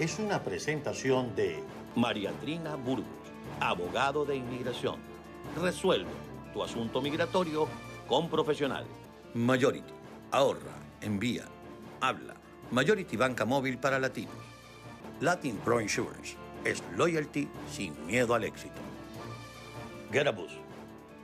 es una presentación de María Trina Burgos, abogado de inmigración. Resuelve tu asunto migratorio con profesional Majority, ahorra, envía, habla. Majority Banca Móvil para Latinos. Latin Pro Insurance es loyalty sin miedo al éxito. Get a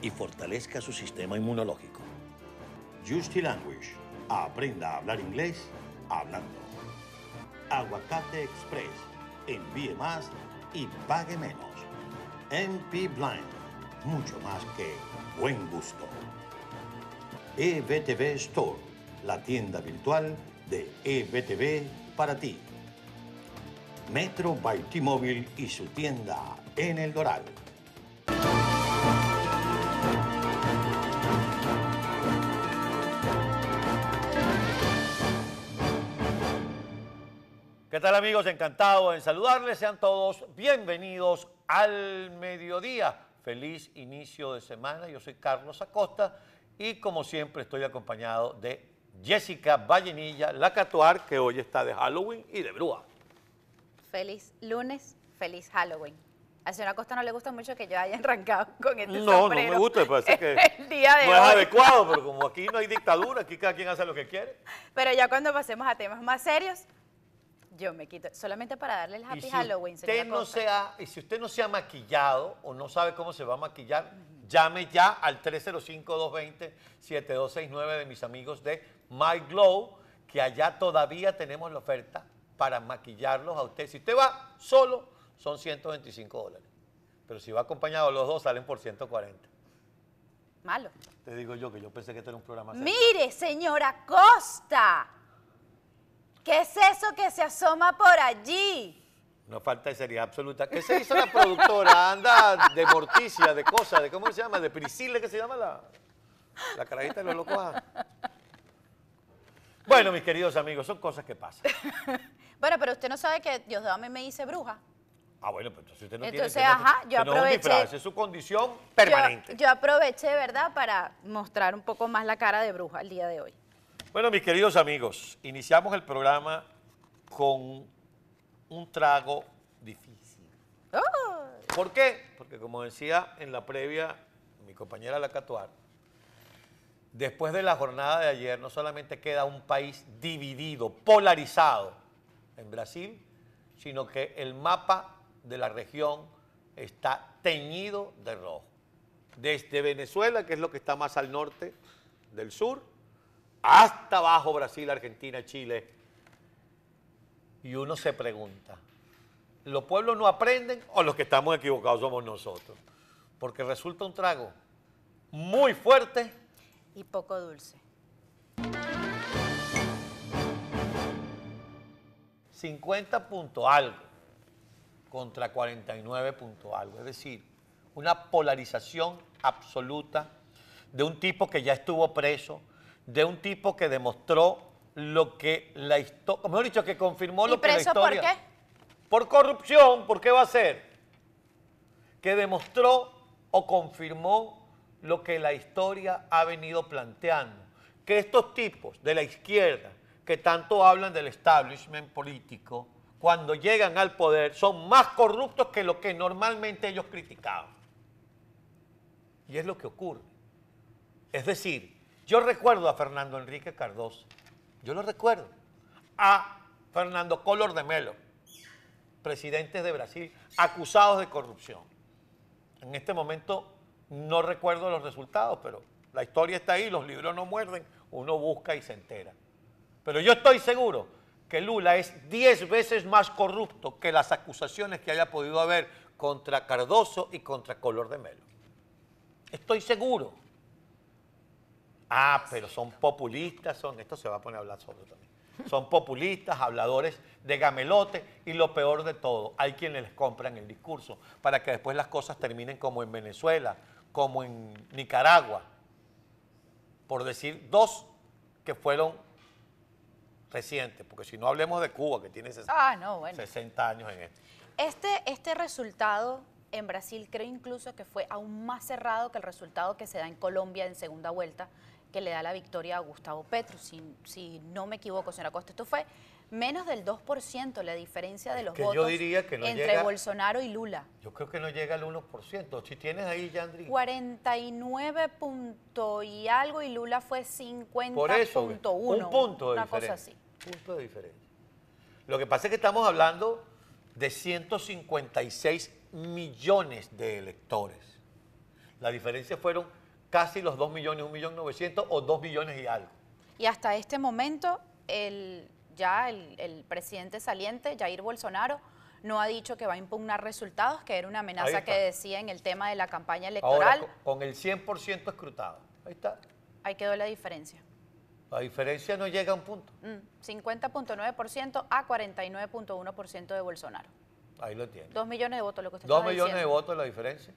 y fortalezca su sistema inmunológico. Justy Language, aprenda a hablar inglés hablando. Aguacate Express. Envíe más y pague menos. MP Blind. Mucho más que buen gusto. EBTV Store. La tienda virtual de EBTV para ti. Metro by T-Mobile y su tienda en El Dorado. ¿Qué tal amigos? Encantado en saludarles. Sean todos bienvenidos al mediodía. Feliz inicio de semana. Yo soy Carlos Acosta y como siempre estoy acompañado de Jessica Vallenilla, la Catuar, que hoy está de Halloween y de Brúa. Feliz lunes, feliz Halloween. A señor Acosta no le gusta mucho que yo haya arrancado con este No, no me gusta, parece que no es adecuado, pero como aquí no hay dictadura, aquí cada quien hace lo que quiere. Pero ya cuando pasemos a temas más serios, yo me quito, solamente para darle el happy Halloween, usted no sea Y si usted no se ha maquillado o no sabe cómo se va a maquillar, llame ya al 305-220-7269 de mis amigos de My Glow, que allá todavía tenemos la oferta para maquillarlos a usted. Si usted va solo, son 125 dólares. Pero si va acompañado los dos, salen por 140. Malo. Te digo yo que yo pensé que este era un programa. Mire, señora Costa. ¿Qué es eso que se asoma por allí? No falta de seriedad absoluta. ¿Qué se hizo la productora? Anda de morticia, de cosas, de cómo se llama, de Priscila, que se llama la, la carajita de los locos. Ah. Bueno, mis queridos amigos, son cosas que pasan. bueno, pero usted no sabe que Dios a me dice bruja. Ah, bueno, pero entonces usted no tiene... Entonces, ajá, yo aproveché... es, su condición permanente. Yo, yo aproveché, ¿verdad?, para mostrar un poco más la cara de bruja el día de hoy. Bueno, mis queridos amigos, iniciamos el programa con un trago difícil. ¿Por qué? Porque como decía en la previa mi compañera Lacatuar, después de la jornada de ayer no solamente queda un país dividido, polarizado en Brasil, sino que el mapa de la región está teñido de rojo. Desde Venezuela, que es lo que está más al norte del sur, hasta abajo Brasil, Argentina, Chile. Y uno se pregunta, ¿los pueblos no aprenden o los que estamos equivocados somos nosotros? Porque resulta un trago muy fuerte. Y poco dulce. ...50 punto algo... ...contra 49 punto algo... ...es decir, una polarización absoluta... ...de un tipo que ya estuvo preso de un tipo que demostró lo que la historia, mejor dicho, que confirmó lo que la historia. ¿Por qué? Por corrupción, ¿por qué va a ser? Que demostró o confirmó lo que la historia ha venido planteando. Que estos tipos de la izquierda, que tanto hablan del establishment político, cuando llegan al poder son más corruptos que lo que normalmente ellos criticaban. Y es lo que ocurre. Es decir, yo recuerdo a Fernando Enrique Cardoso. Yo lo recuerdo. A Fernando Color de Melo, presidentes de Brasil, acusados de corrupción. En este momento no recuerdo los resultados, pero la historia está ahí, los libros no muerden, uno busca y se entera. Pero yo estoy seguro que Lula es 10 veces más corrupto que las acusaciones que haya podido haber contra Cardoso y contra Color de Melo. Estoy seguro. Ah, pero son populistas, son, esto se va a poner a hablar sobre también. Son populistas, habladores de gamelote y lo peor de todo, hay quienes les compran el discurso para que después las cosas terminen como en Venezuela, como en Nicaragua, por decir dos que fueron recientes, porque si no hablemos de Cuba, que tiene 60, ah, años en esto. Este, este resultado en Brasil creo incluso que fue aún más cerrado que el resultado que se da en Colombia en segunda vuelta, que le da la victoria a Gustavo Petro, si, no me equivoco, señora Costa. Esto fue menos del 2% la diferencia de los votos entre Bolsonaro y Lula. Yo creo que no llega al 1%. Si tienes ahí, Yandri. 49 y algo y Lula fue 50.1. Por eso, un punto una cosa así. punto de diferencia. Lo que pasa es que estamos hablando de 156 millones de electores. La diferencia fueron casi los 2 millones, 1 millón 900 o 2 millones y algo. Y hasta este momento, el, ya el, presidente saliente, Jair Bolsonaro, no ha dicho que va a impugnar resultados, que era una amenaza que decía en el tema de la campaña electoral. con el 100% escrutado. Ahí está. Ahí quedó la diferencia. La diferencia no llega a un punto. 50.9% mm, a 49.1% de Bolsonaro. Ahí lo tiene. Dos millones de votos, lo que usted Dos millones de votos la diferencia.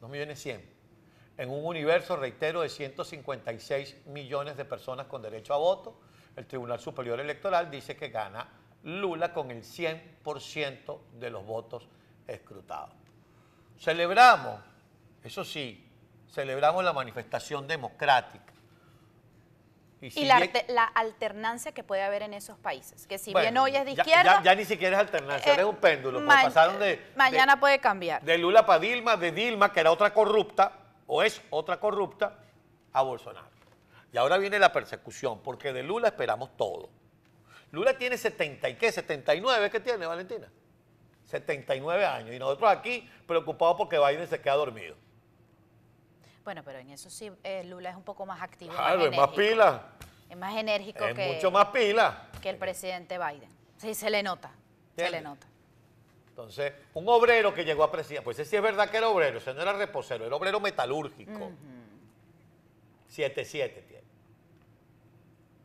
Dos millones 100 en un universo, reitero, de 156 millones de personas con derecho a voto. El Tribunal Superior Electoral dice que gana Lula con el 100% de los votos escrutados. Celebramos, eso sí, celebramos la manifestación democrática. Y, la, alternancia que puede haber en esos países. Que si bien hoy es de izquierda... Ya, ni siquiera es alternancia, eh, es un péndulo. mañana puede cambiar. De Lula para Dilma, de Dilma, que era otra corrupta, o es otra corrupta a Bolsonaro. Y ahora viene la persecución, porque de Lula esperamos todo. Lula tiene 70 y qué, 79 que tiene Valentina. 79 años. Y nosotros aquí preocupados porque Biden se queda dormido. Bueno, pero en eso sí, eh, Lula es un poco más activo. Claro, más es más pila. Es más enérgico que, mucho más pila. que el presidente Biden. Sí, se le nota. Se le nota. Entonces, un obrero que llegó a presidir, pues ese sí es verdad que era obrero, ese no era reposero, era obrero metalúrgico. 7-7 tiene.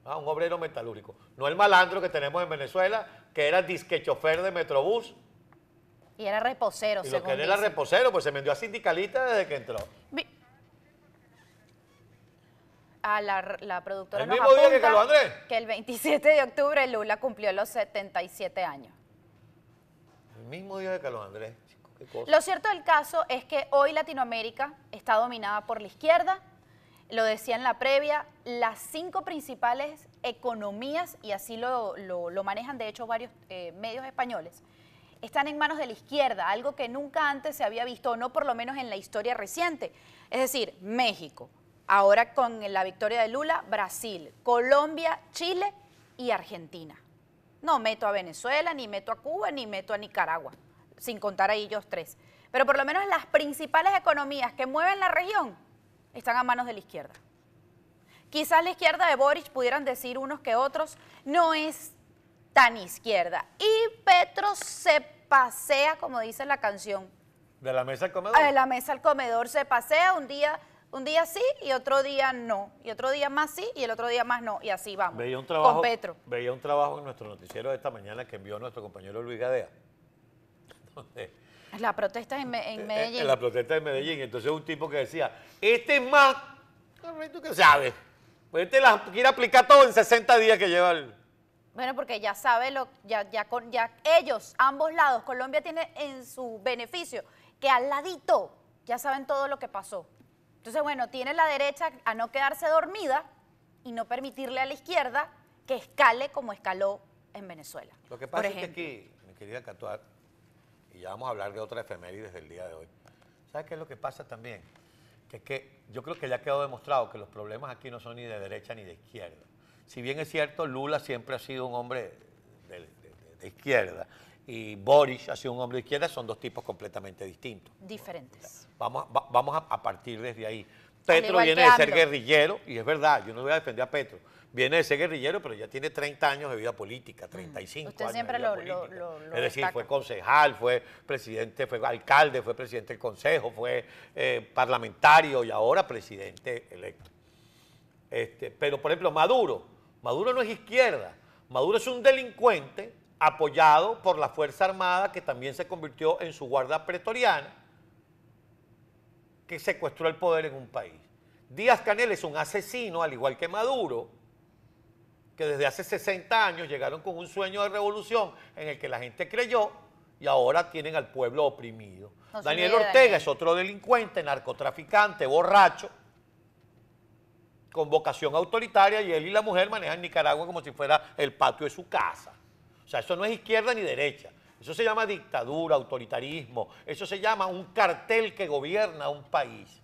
Ah, un obrero metalúrgico. No el malandro que tenemos en Venezuela, que era disque chofer de Metrobús. Y era reposero, y lo que era era reposero, pues se vendió a sindicalista desde que entró. A la, productora el nos mismo día que, que, el 27 de octubre Lula cumplió los 77 años mismo día de Andrés. Lo cierto del caso es que hoy Latinoamérica está dominada por la izquierda, lo decía en la previa, las cinco principales economías, y así lo, manejan de hecho varios eh, medios españoles, están en manos de la izquierda, algo que nunca antes se había visto, no por lo menos en la historia reciente. Es decir, México, ahora con la victoria de Lula, Brasil, Colombia, Chile y Argentina. No meto a Venezuela, ni meto a Cuba, ni meto a Nicaragua, sin contar a ellos tres. Pero por lo menos las principales economías que mueven la región están a manos de la izquierda. Quizás la izquierda de Boric pudieran decir unos que otros, no es tan izquierda. Y Petro se pasea, como dice la canción. De la mesa al comedor. Ah, de la mesa al comedor se pasea un día un día sí y otro día no, y otro día más sí y el otro día más no, y así vamos. Veía un trabajo, Veía un trabajo en nuestro noticiero de esta mañana que envió nuestro compañero Luis Gadea. la protesta en, eh, eh, Medellín. En la protesta en Medellín. Entonces un tipo que decía, este es más, tú qué sabes, pues este la quiere aplicar todo en 60 días que lleva el... Bueno, porque ya sabe, lo, ya, ya, con, ya ellos, ambos lados, Colombia tiene en su beneficio que al ladito ya saben todo lo que pasó. Entonces, bueno, tiene la derecha a no quedarse dormida y no permitirle a la izquierda que escale como escaló en Venezuela. Lo que pasa es que aquí, mi querida Catuar, y ya vamos a hablar de otra efeméride desde el día de hoy. ¿Sabes qué es lo que pasa también? Que es que yo creo que ya quedó demostrado que los problemas aquí no son ni de derecha ni de izquierda. Si bien es cierto, Lula siempre ha sido un hombre de izquierda, y Boris ha sido un hombre de izquierda, son dos tipos completamente distintos. Diferentes. Vamos, vamos a, partir desde ahí. Petro viene de ser guerrillero, y es verdad, yo no voy a defender a Petro. Viene de ser guerrillero, pero ya tiene 30 años de vida política, 35 mm. Usted años siempre lo, Es decir, fue concejal, fue presidente, fue alcalde, fue presidente del consejo, fue eh, parlamentario y ahora presidente electo. Este, pero, por ejemplo, Maduro. Maduro no es izquierda. Maduro es un delincuente apoyado por la Fuerza Armada, que también se convirtió en su guarda pretoriana, que secuestró el poder en un país. Díaz Canel es un asesino, al igual que Maduro, que desde hace 60 años llegaron con un sueño de revolución en el que la gente creyó y ahora tienen al pueblo oprimido. Daniel Ortega es otro delincuente, narcotraficante, borracho, con vocación autoritaria y él y la mujer manejan Nicaragua como si fuera el patio de su casa. O sea, eso no es izquierda ni derecha. Eso se llama dictadura, autoritarismo. Eso se llama un cartel que gobierna un país.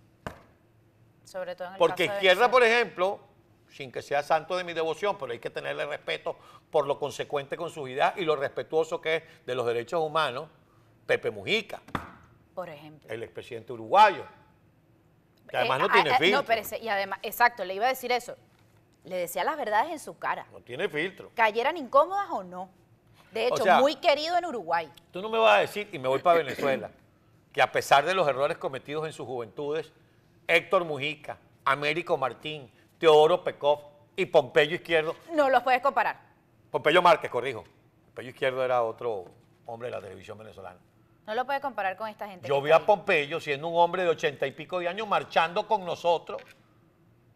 Sobre todo en el Porque caso izquierda, por ejemplo, sin que sea santo de mi devoción, pero hay que tenerle respeto por lo consecuente con su vida y lo respetuoso que es de los derechos humanos, Pepe Mujica. Por ejemplo. El expresidente uruguayo. Que eh, además no ah, tiene eh, filtro. y además, exacto, le iba a decir eso. Le decía las verdades en su cara. No tiene filtro. Cayeran incómodas o no. De hecho, muy querido en Uruguay. Tú no me vas a decir, y me voy para Venezuela, que a pesar de los errores cometidos en sus juventudes, Héctor Mujica, Américo Martín, Teodoro Pecoff y Pompeyo Izquierdo. No los puedes comparar. Pompeyo Márquez, corrijo. Pompeyo Izquierdo era otro hombre de la televisión venezolana. No lo puedes comparar con esta gente. Yo vi a Pompeyo siendo un hombre de ochenta y pico de años marchando con nosotros,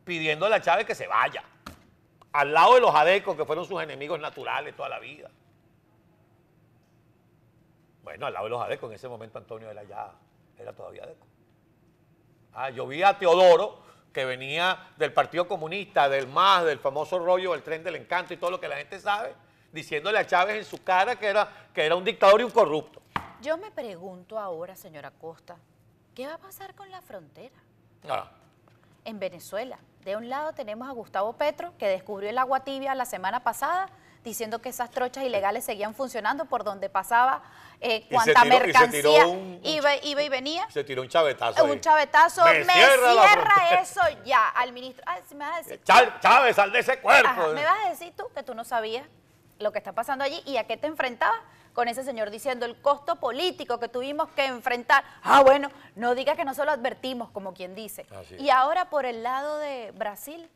pidiendo a la Chávez que se vaya. Al lado de los adecos que fueron sus enemigos naturales toda la vida. Bueno, al lado de los adecos, en ese momento Antonio era ya, era todavía ADECO. Ah, yo vi a Teodoro, que venía del Partido Comunista, del MAS, del famoso rollo del tren del encanto y todo lo que la gente sabe, diciéndole a Chávez en su cara que era, que era un dictador y un corrupto. Yo me pregunto ahora, señora Costa, ¿qué va a pasar con la frontera? Ah. En Venezuela, de un lado tenemos a Gustavo Petro, que descubrió el agua tibia la semana pasada, diciendo que esas trochas ilegales seguían funcionando por donde pasaba eh, cuanta mercancía iba, y venía. Se tiró un chavetazo. Eh, un chavetazo. Me, cierra, eso ya al ministro. Chávez, sal de ese cuerpo. ¿Me vas a decir tú que tú no sabías lo que está pasando allí y a qué te enfrentabas? con ese señor diciendo el costo político que tuvimos que enfrentar. Ah, bueno, no digas que no se lo advertimos, como quien dice. Y ahora por el lado de Brasil,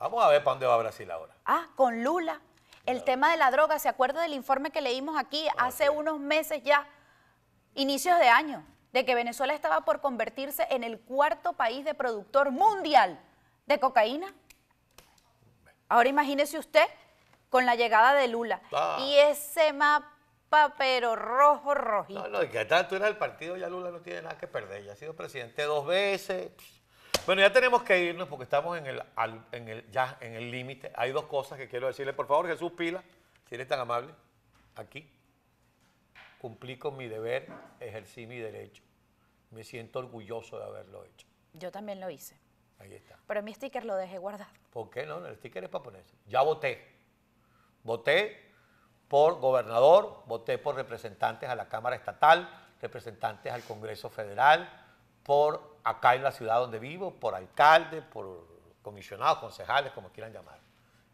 Vamos a ver para dónde va Brasil ahora. Ah, con Lula. El tema de la droga, ¿se acuerda del informe que leímos aquí ah, hace unos meses ya, inicios de año, de que Venezuela estaba por convertirse en el cuarto país de productor mundial de cocaína? Ahora imagínese usted con la llegada de Lula ah. y ese mapa, pero rojo, rojito. No, no, y que tanto era el partido, ya Lula no tiene nada que perder, ya ha sido presidente dos veces. Bueno, ya tenemos que irnos porque estamos en el, ya en el límite. Hay dos cosas que quiero decirle. Por favor, Jesús Pila, si eres tan amable, aquí. Cumplí con mi deber, ejercí mi derecho. Me siento orgulloso de haberlo hecho. Yo también lo hice. Ahí está. Pero mi sticker lo dejé guardado. ¿Por qué no? El sticker es para ponerse. Ya voté. Voté por gobernador, voté por representantes a la Cámara Estatal, representantes al Congreso Federal, por acá en la ciudad donde vivo, por alcalde, por comisionados, concejales, como quieran llamar.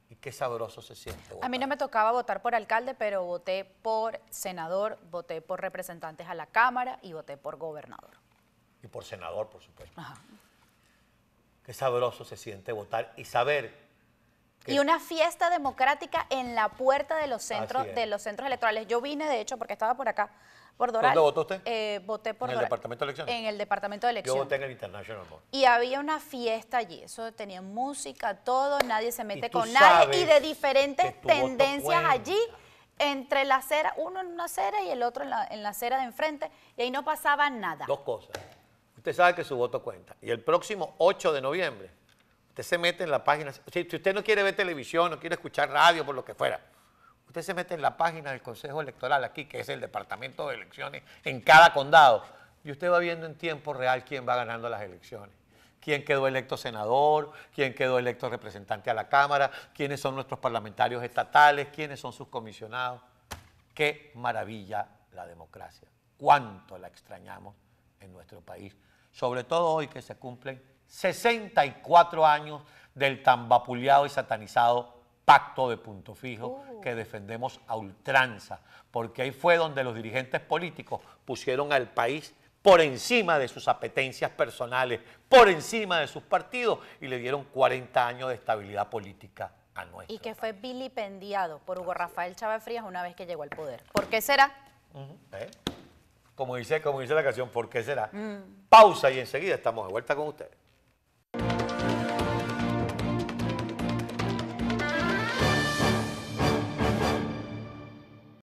Y qué sabroso se siente. Votar. A mí no me tocaba votar por alcalde, pero voté por senador, voté por representantes a la Cámara y voté por gobernador. Y por senador, por supuesto. Ajá. Qué sabroso se siente votar y saber y una fiesta democrática en la puerta de los centros de los centros electorales. Yo vine de hecho porque estaba por acá por ¿Dónde votó usted? Eh, voté por ¿En el departamento de elecciones? En el departamento de elecciones. Yo voté en el International Board. Y había una fiesta allí, eso tenía música, todo, nadie se mete con nadie y de diferentes tendencias allí entre la acera, uno en una acera y el otro en la, en acera de enfrente, y ahí no pasaba nada. Dos cosas. Usted sabe que su voto cuenta. Y el próximo 8 de noviembre, usted se mete en la página. si usted no quiere ver televisión, no quiere escuchar radio, por lo que fuera, Usted se mete en la página del Consejo Electoral aquí, que es el Departamento de Elecciones en cada condado, y usted va viendo en tiempo real quién va ganando las elecciones. Quién quedó electo senador, quién quedó electo representante a la Cámara, quiénes son nuestros parlamentarios estatales, quiénes son sus comisionados. Qué maravilla la democracia. Cuánto la extrañamos en nuestro país. Sobre todo hoy que se cumplen 64 años del tan vapuleado y satanizado pacto de punto fijo oh. que defendemos a ultranza, porque ahí fue donde los dirigentes políticos pusieron al país por encima de sus apetencias personales, por encima de sus partidos y le dieron 40 años de estabilidad política a nuestro. Y que fue vilipendiado por Hugo Rafael Chávez Frías una vez que llegó al poder. ¿Por qué será? ¿eh? como, dice, como dice la canción, ¿por qué será? Mm. Pausa y enseguida estamos de vuelta con ustedes.